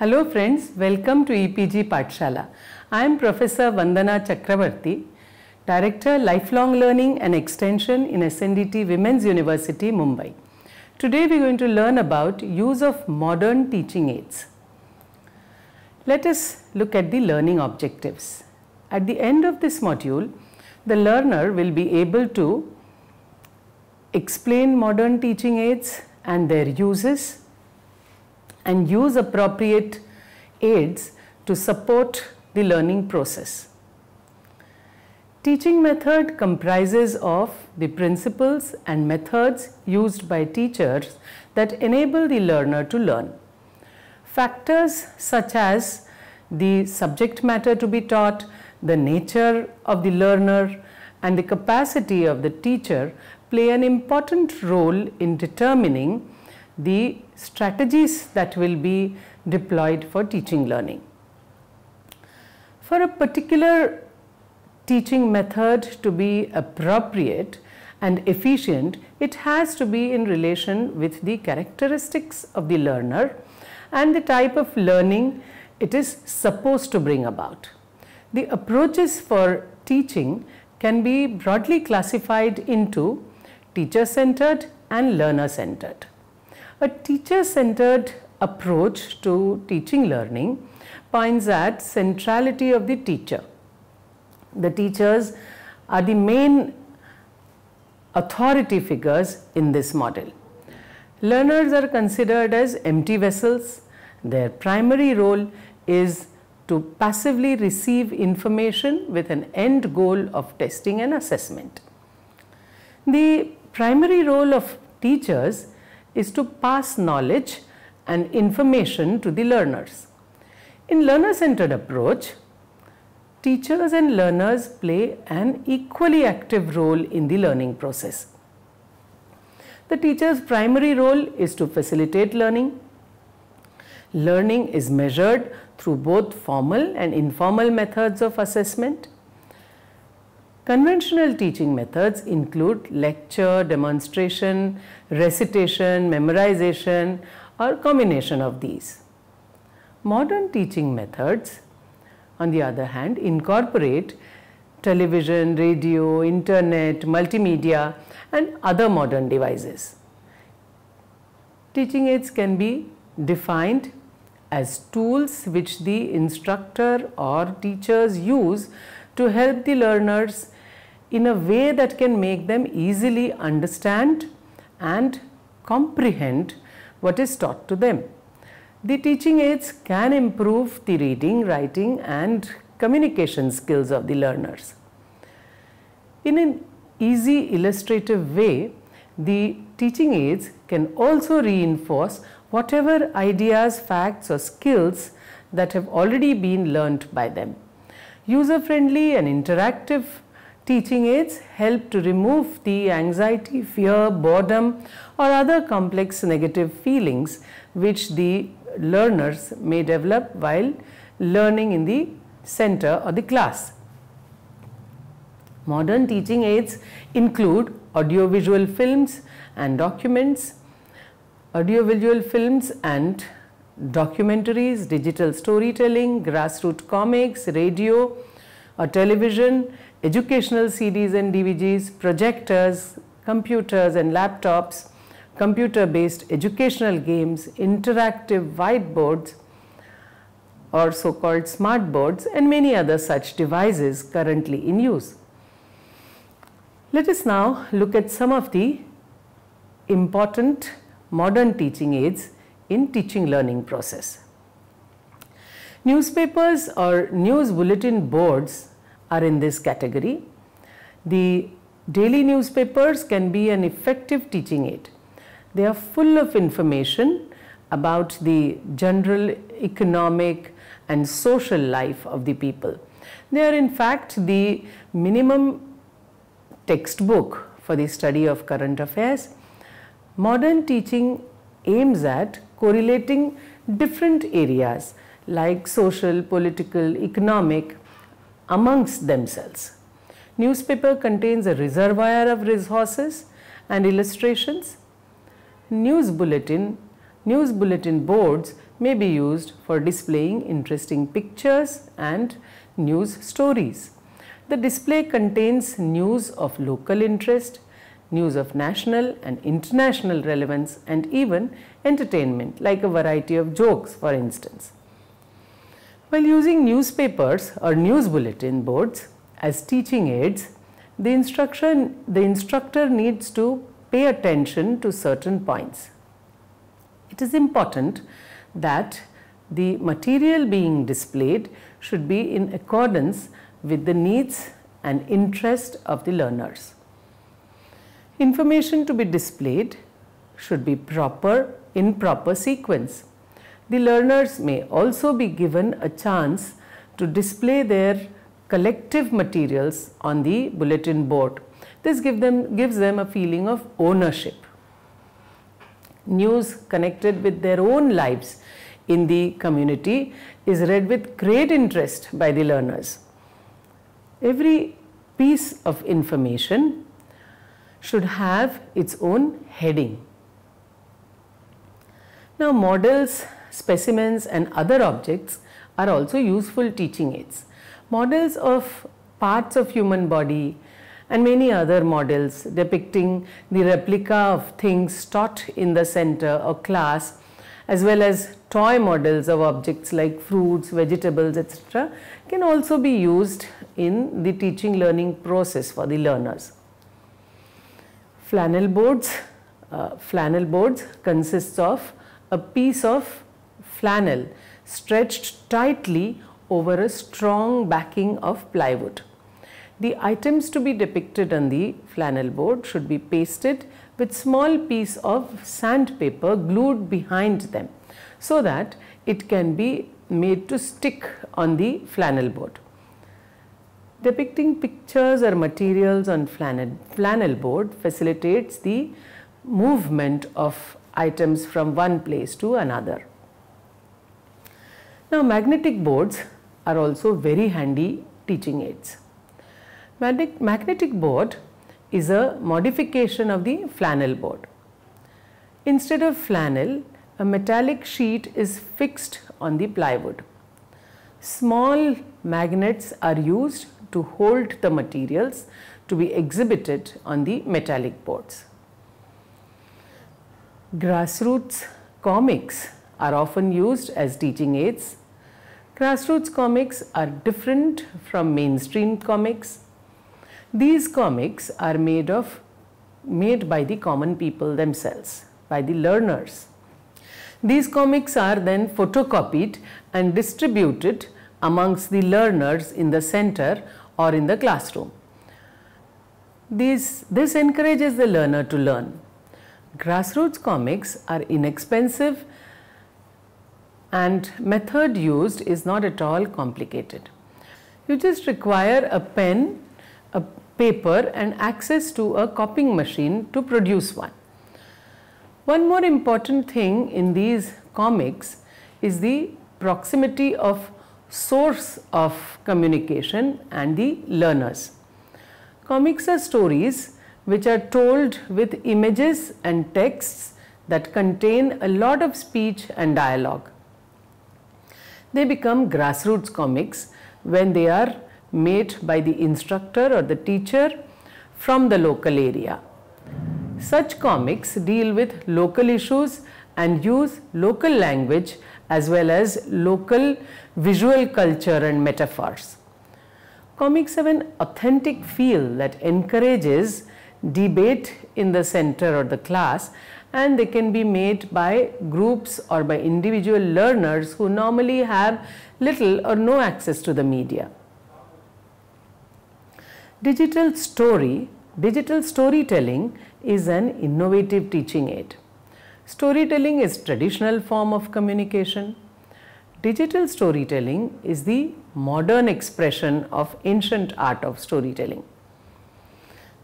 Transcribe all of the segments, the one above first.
Hello friends, welcome to EPG Patshala. I am Professor Vandana Chakravarti, Director Lifelong Learning and Extension in SNDT Women's University, Mumbai. Today we are going to learn about use of modern teaching aids. Let us look at the learning objectives. At the end of this module, the learner will be able to explain modern teaching aids and their uses and use appropriate aids to support the learning process. Teaching method comprises of the principles and methods used by teachers that enable the learner to learn. Factors such as the subject matter to be taught, the nature of the learner and the capacity of the teacher play an important role in determining the strategies that will be deployed for teaching learning. For a particular teaching method to be appropriate and efficient, it has to be in relation with the characteristics of the learner and the type of learning it is supposed to bring about. The approaches for teaching can be broadly classified into teacher-centered and learner-centered. A teacher-centered approach to teaching learning points at centrality of the teacher. The teachers are the main authority figures in this model. Learners are considered as empty vessels. Their primary role is to passively receive information with an end goal of testing and assessment. The primary role of teachers is to pass knowledge and information to the learners. In learner-centered approach, teachers and learners play an equally active role in the learning process. The teacher's primary role is to facilitate learning. Learning is measured through both formal and informal methods of assessment. Conventional teaching methods include lecture, demonstration, recitation, memorization or combination of these. Modern teaching methods on the other hand incorporate television, radio, internet, multimedia and other modern devices. Teaching aids can be defined as tools which the instructor or teachers use to help the learners in a way that can make them easily understand and comprehend what is taught to them. The teaching aids can improve the reading, writing and communication skills of the learners. In an easy illustrative way, the teaching aids can also reinforce whatever ideas, facts or skills that have already been learnt by them. User-friendly and interactive Teaching aids help to remove the anxiety, fear, boredom or other complex negative feelings which the learners may develop while learning in the center or the class. Modern teaching aids include audiovisual films and documents, audiovisual films and documentaries, digital storytelling, grassroots comics, radio or television educational CDs and DVDs, projectors, computers and laptops, computer-based educational games, interactive whiteboards or so-called smartboards, and many other such devices currently in use. Let us now look at some of the important modern teaching aids in teaching learning process. Newspapers or news bulletin boards are in this category. The daily newspapers can be an effective teaching aid. They are full of information about the general economic and social life of the people. They are in fact the minimum textbook for the study of current affairs. Modern teaching aims at correlating different areas like social, political, economic amongst themselves. Newspaper contains a reservoir of resources and illustrations. News bulletin, news bulletin boards may be used for displaying interesting pictures and news stories. The display contains news of local interest, news of national and international relevance and even entertainment like a variety of jokes for instance. While using newspapers or news bulletin boards as teaching aids, the, instruction, the instructor needs to pay attention to certain points. It is important that the material being displayed should be in accordance with the needs and interest of the learners. Information to be displayed should be proper in proper sequence the learners may also be given a chance to display their collective materials on the bulletin board. This give them, gives them a feeling of ownership. News connected with their own lives in the community is read with great interest by the learners. Every piece of information should have its own heading. Now models specimens and other objects are also useful teaching aids. Models of parts of human body and many other models depicting the replica of things taught in the center or class as well as toy models of objects like fruits, vegetables, etc. can also be used in the teaching learning process for the learners. Flannel boards, uh, flannel boards consists of a piece of flannel stretched tightly over a strong backing of plywood. The items to be depicted on the flannel board should be pasted with small piece of sandpaper glued behind them so that it can be made to stick on the flannel board. Depicting pictures or materials on flannel, flannel board facilitates the movement of items from one place to another. Now magnetic boards are also very handy teaching aids. Magnetic board is a modification of the flannel board. Instead of flannel, a metallic sheet is fixed on the plywood. Small magnets are used to hold the materials to be exhibited on the metallic boards. Grassroots comics are often used as teaching aids. Grassroots comics are different from mainstream comics. These comics are made of made by the common people themselves, by the learners. These comics are then photocopied and distributed amongst the learners in the center or in the classroom. These, this encourages the learner to learn. Grassroots comics are inexpensive and method used is not at all complicated. You just require a pen, a paper and access to a copying machine to produce one. One more important thing in these comics is the proximity of source of communication and the learners. Comics are stories which are told with images and texts that contain a lot of speech and dialogue. They become grassroots comics when they are made by the instructor or the teacher from the local area. Such comics deal with local issues and use local language as well as local visual culture and metaphors. Comics have an authentic feel that encourages debate in the center or the class and they can be made by groups or by individual learners who normally have little or no access to the media. Digital story, digital storytelling is an innovative teaching aid. Storytelling is traditional form of communication. Digital storytelling is the modern expression of ancient art of storytelling.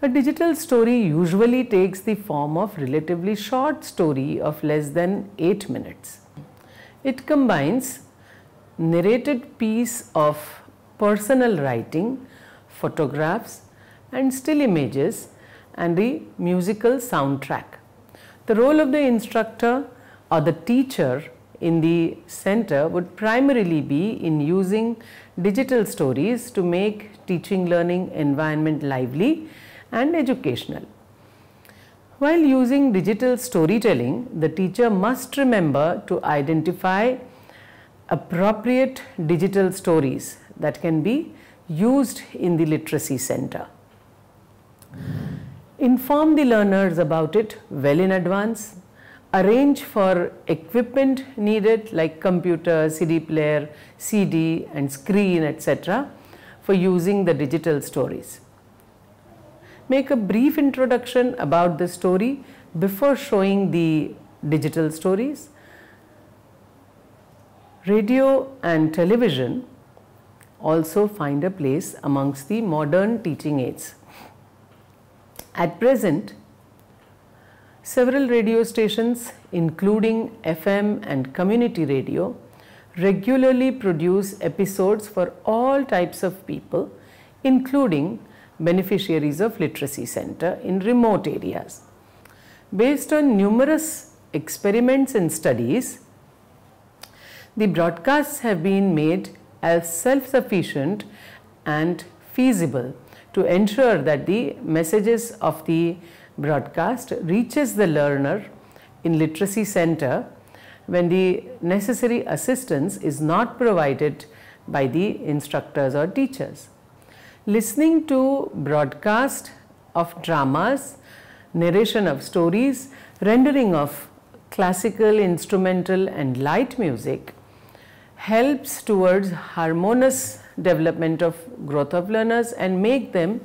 A digital story usually takes the form of relatively short story of less than 8 minutes. It combines narrated piece of personal writing, photographs and still images and the musical soundtrack. The role of the instructor or the teacher in the center would primarily be in using digital stories to make teaching learning environment lively and educational. While using digital storytelling, the teacher must remember to identify appropriate digital stories that can be used in the literacy center. Inform the learners about it well in advance. Arrange for equipment needed like computer, CD player, CD and screen etc. for using the digital stories make a brief introduction about the story before showing the digital stories. Radio and television also find a place amongst the modern teaching aids. At present, several radio stations including FM and community radio regularly produce episodes for all types of people including beneficiaries of literacy center in remote areas. Based on numerous experiments and studies, the broadcasts have been made as self-sufficient and feasible to ensure that the messages of the broadcast reaches the learner in literacy center when the necessary assistance is not provided by the instructors or teachers listening to broadcast of dramas, narration of stories, rendering of classical, instrumental and light music helps towards harmonious development of growth of learners and make them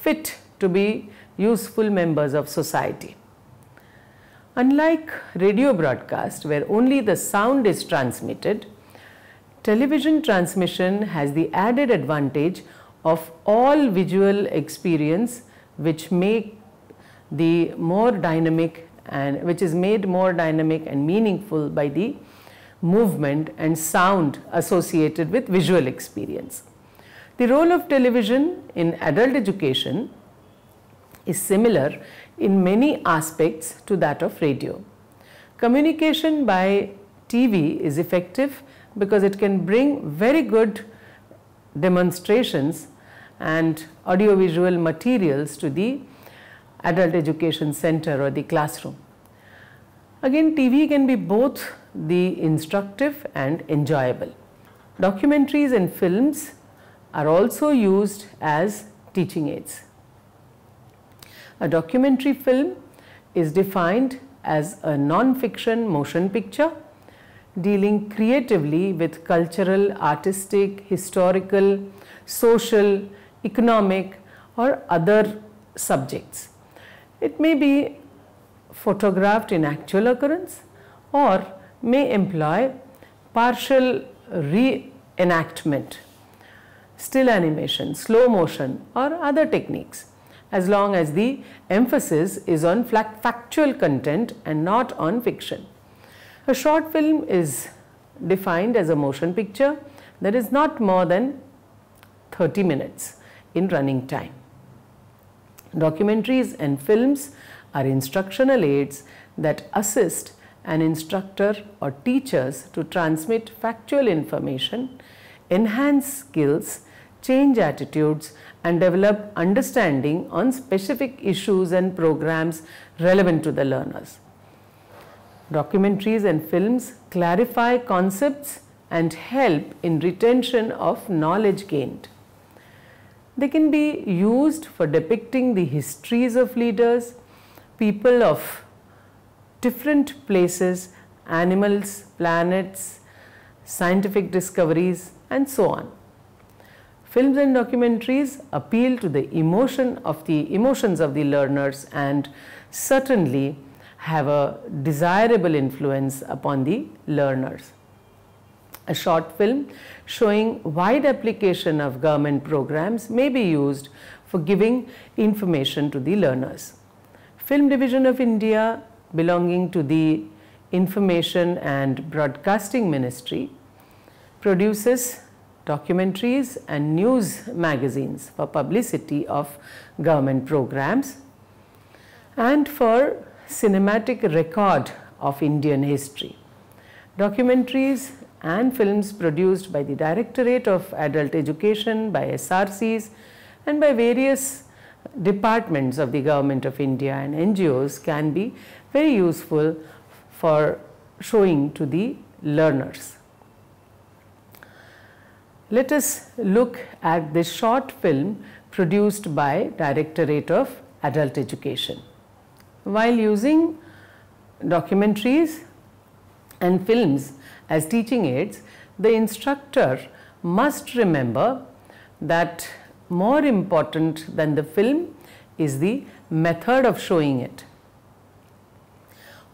fit to be useful members of society. Unlike radio broadcast where only the sound is transmitted, television transmission has the added advantage of all visual experience which make the more dynamic and which is made more dynamic and meaningful by the movement and sound associated with visual experience. The role of television in adult education is similar in many aspects to that of radio. Communication by TV is effective because it can bring very good demonstrations and audiovisual materials to the adult education center or the classroom. Again, TV can be both the instructive and enjoyable. Documentaries and films are also used as teaching aids. A documentary film is defined as a non-fiction motion picture dealing creatively with cultural, artistic, historical, social economic or other subjects. It may be photographed in actual occurrence or may employ partial reenactment, still animation, slow motion or other techniques as long as the emphasis is on factual content and not on fiction. A short film is defined as a motion picture that is not more than 30 minutes in running time. Documentaries and films are instructional aids that assist an instructor or teachers to transmit factual information, enhance skills, change attitudes and develop understanding on specific issues and programs relevant to the learners. Documentaries and films clarify concepts and help in retention of knowledge gained. They can be used for depicting the histories of leaders, people of different places, animals, planets, scientific discoveries and so on. Films and documentaries appeal to the emotion of the emotions of the learners and certainly have a desirable influence upon the learners. A short film showing wide application of government programs may be used for giving information to the learners. Film Division of India belonging to the Information and Broadcasting Ministry produces documentaries and news magazines for publicity of government programs and for cinematic record of Indian history. Documentaries and films produced by the Directorate of Adult Education, by SRCs and by various departments of the Government of India and NGOs can be very useful for showing to the learners. Let us look at this short film produced by Directorate of Adult Education. While using documentaries and films as teaching aids, the instructor must remember that more important than the film is the method of showing it.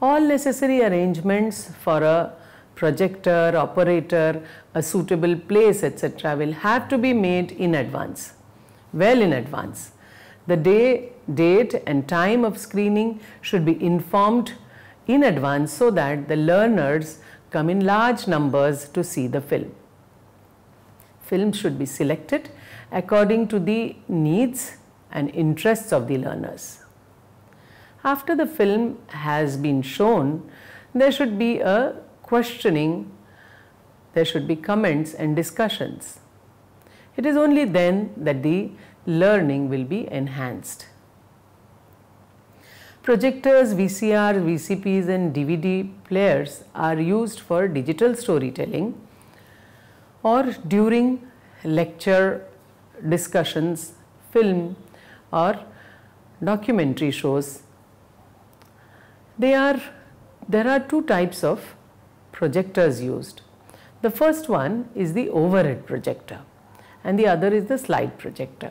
All necessary arrangements for a projector, operator, a suitable place etc. will have to be made in advance, well in advance. The day, date and time of screening should be informed in advance so that the learners come in large numbers to see the film. Films should be selected according to the needs and interests of the learners. After the film has been shown, there should be a questioning, there should be comments and discussions. It is only then that the learning will be enhanced. Projectors, VCR, VCPs and DVD players are used for digital storytelling or during lecture discussions, film or documentary shows. They are, there are two types of projectors used. The first one is the overhead projector and the other is the slide projector.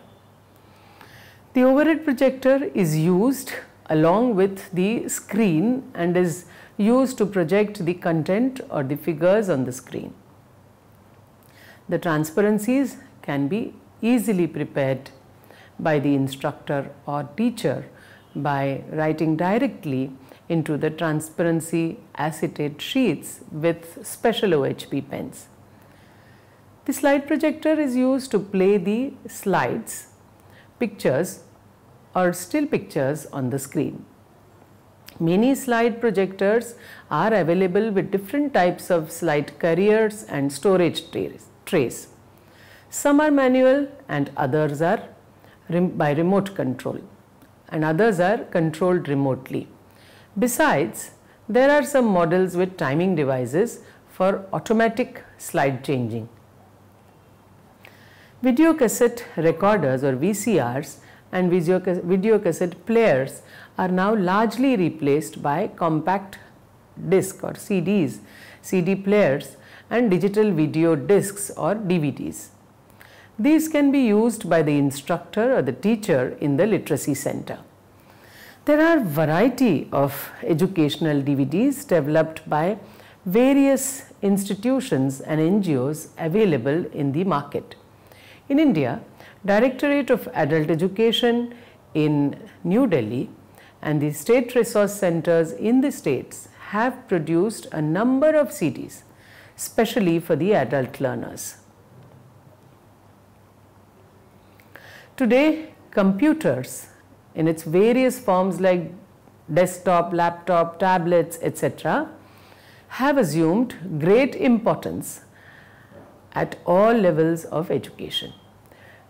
The overhead projector is used along with the screen and is used to project the content or the figures on the screen. The transparencies can be easily prepared by the instructor or teacher by writing directly into the transparency acetate sheets with special OHP pens. The slide projector is used to play the slides, pictures or still pictures on the screen. Many slide projectors are available with different types of slide carriers and storage trays. Some are manual and others are by remote control and others are controlled remotely. Besides, there are some models with timing devices for automatic slide changing. Video cassette recorders or VCRs and video, video cassette players are now largely replaced by compact disc or CDs, CD players and digital video discs or DVDs. These can be used by the instructor or the teacher in the literacy center. There are variety of educational DVDs developed by various institutions and NGOs available in the market. In India, Directorate of Adult Education in New Delhi and the state resource centers in the states have produced a number of CDs, specially for the adult learners. Today, computers in its various forms like desktop, laptop, tablets, etc., have assumed great importance at all levels of education.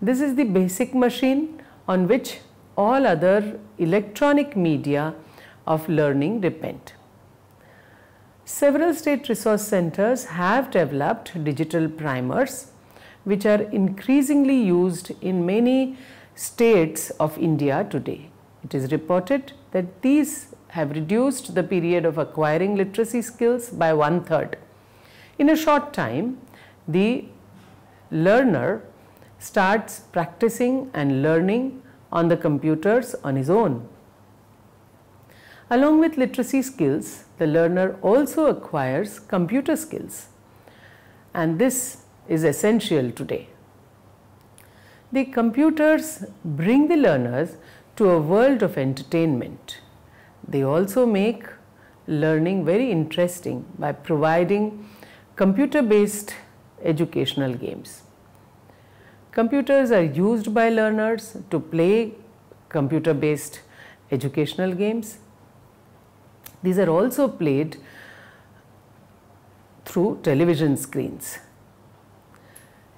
This is the basic machine on which all other electronic media of learning depend. Several state resource centers have developed digital primers which are increasingly used in many states of India today. It is reported that these have reduced the period of acquiring literacy skills by one third. In a short time, the learner starts practicing and learning on the computers on his own. Along with literacy skills, the learner also acquires computer skills and this is essential today. The computers bring the learners to a world of entertainment. They also make learning very interesting by providing computer based educational games. Computers are used by learners to play computer based educational games. These are also played through television screens.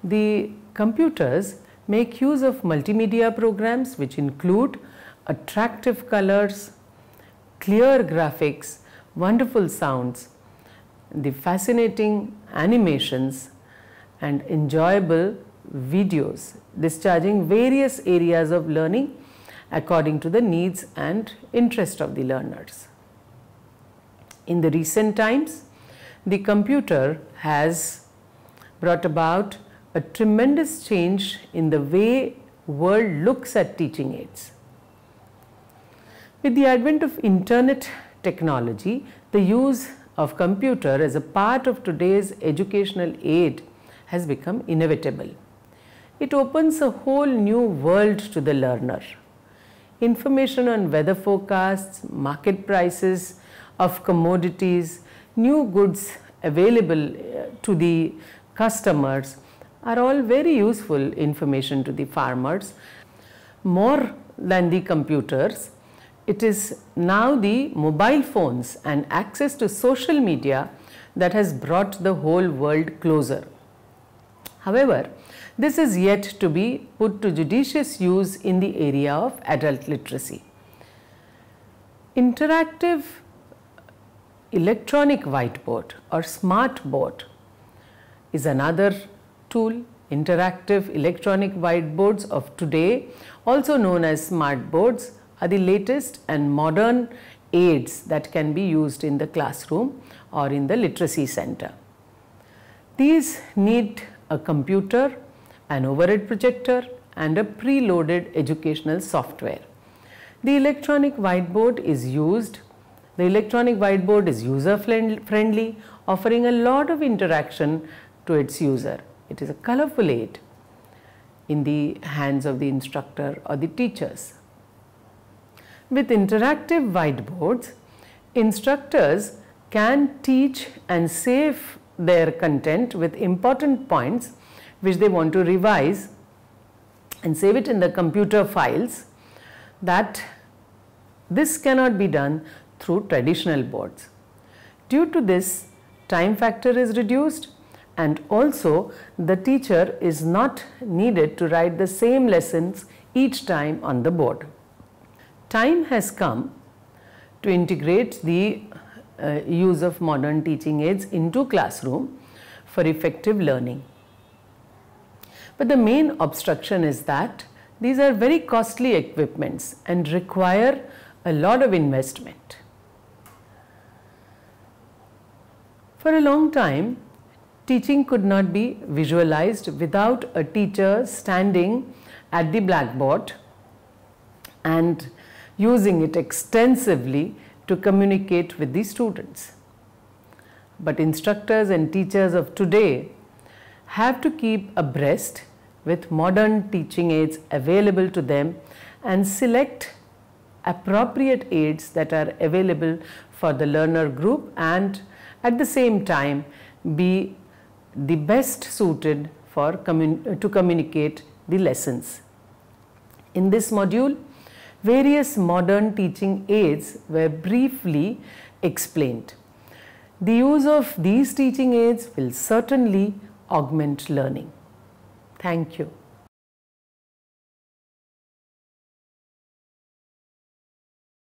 The computers make use of multimedia programs which include attractive colors, clear graphics, wonderful sounds, the fascinating animations and enjoyable videos discharging various areas of learning according to the needs and interest of the learners. In the recent times, the computer has brought about a tremendous change in the way world looks at teaching aids. With the advent of internet technology, the use of computer as a part of today's educational aid has become inevitable it opens a whole new world to the learner. Information on weather forecasts, market prices of commodities, new goods available uh, to the customers are all very useful information to the farmers. More than the computers, it is now the mobile phones and access to social media that has brought the whole world closer. However, this is yet to be put to judicious use in the area of adult literacy. Interactive electronic whiteboard or smart board is another tool interactive electronic whiteboards of today, also known as smart boards, are the latest and modern aids that can be used in the classroom or in the literacy center. These need a computer an overhead projector and a preloaded educational software. The electronic whiteboard is used. The electronic whiteboard is user friendly, offering a lot of interaction to its user. It is a colorful aid in the hands of the instructor or the teachers. With interactive whiteboards, instructors can teach and save their content with important points which they want to revise and save it in the computer files that this cannot be done through traditional boards. Due to this, time factor is reduced and also the teacher is not needed to write the same lessons each time on the board. Time has come to integrate the uh, use of modern teaching aids into classroom for effective learning. But the main obstruction is that these are very costly equipments and require a lot of investment. For a long time, teaching could not be visualized without a teacher standing at the blackboard and using it extensively to communicate with the students. But instructors and teachers of today have to keep abreast with modern teaching aids available to them and select appropriate aids that are available for the learner group and at the same time be the best suited for commun to communicate the lessons. In this module, various modern teaching aids were briefly explained. The use of these teaching aids will certainly augment learning. Thank you.